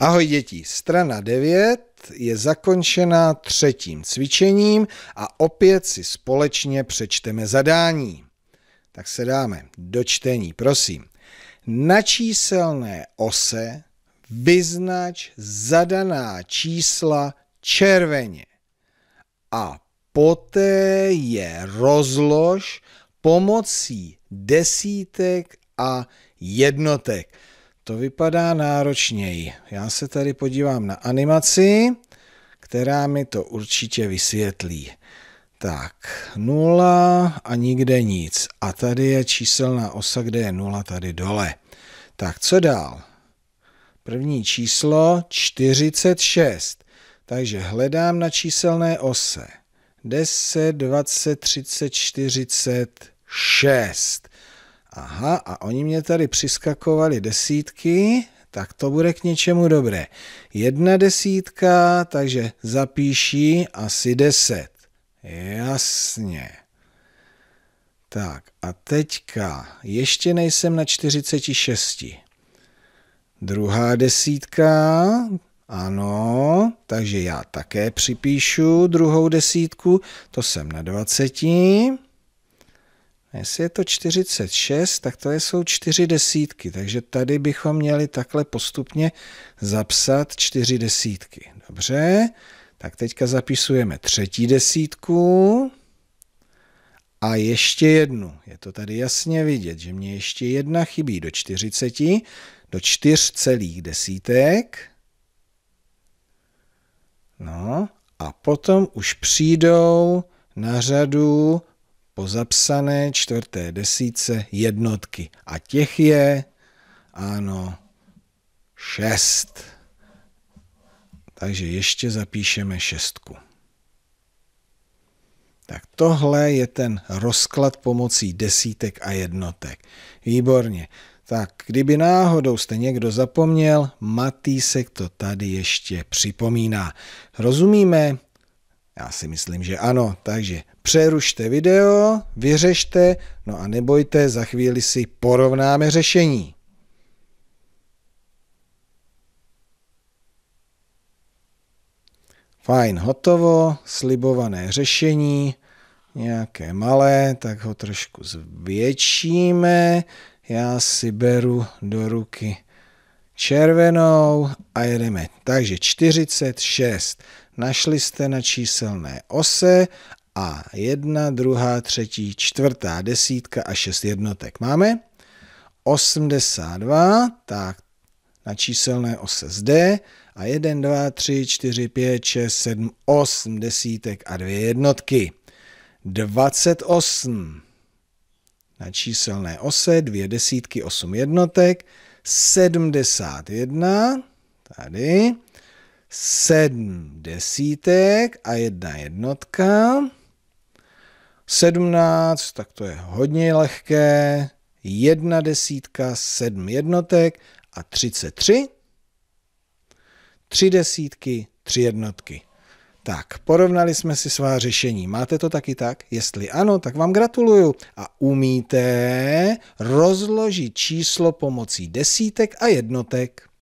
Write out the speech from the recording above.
Ahoj děti, strana 9 je zakončena třetím cvičením a opět si společně přečteme zadání. Tak se dáme do čtení, prosím. Na číselné ose vyznač zadaná čísla červeně a poté je rozlož pomocí desítek a jednotek. To vypadá náročněji. Já se tady podívám na animaci, která mi to určitě vysvětlí. Tak, nula a nikde nic. A tady je číselná osa, kde je nula tady dole. Tak, co dál? První číslo 46. Takže hledám na číselné ose. 10, 20, 30, 40, 6. Aha, a oni mě tady přiskakovali desítky, tak to bude k něčemu dobré. Jedna desítka, takže zapíší asi deset. Jasně. Tak a teďka ještě nejsem na 46. Druhá desítka, ano, takže já také připíšu druhou desítku, to jsem na 20 jestli je to 46, tak to jsou čtyři desítky, takže tady bychom měli takhle postupně zapsat čtyři desítky. Dobře, tak teďka zapisujeme třetí desítku a ještě jednu. Je to tady jasně vidět, že mě ještě jedna chybí do 40, do čtyř celých desítek. No a potom už přijdou na řadu po zapsané čtvrté desíce jednotky. A těch je, ano, šest. Takže ještě zapíšeme šestku. Tak tohle je ten rozklad pomocí desítek a jednotek. Výborně. Tak, kdyby náhodou jste někdo zapomněl, Matýsek to tady ještě připomíná. Rozumíme? Já si myslím, že ano. Takže přerušte video, vyřešte, no a nebojte, za chvíli si porovnáme řešení. Fajn, hotovo, slibované řešení, nějaké malé, tak ho trošku zvětšíme. Já si beru do ruky červenou a jedeme. Takže 46. Našli jste na číselné ose a jedna, druhá, třetí, čtvrtá desítka a šest jednotek. Máme 82, tak na číselné ose zde a 1, 2, 3, 4, 5, 6, 7, 8 desítek a dvě jednotky. 28 na číselné ose, dvě desítky, 8 jednotek, 71, tady, sedm desítek a jedna jednotka. 17, tak to je hodně lehké, jedna desítka, sedm jednotek a 33, tři desítky, tři jednotky. Tak, porovnali jsme si svá řešení. Máte to taky tak? Jestli ano, tak vám gratuluju. A umíte rozložit číslo pomocí desítek a jednotek.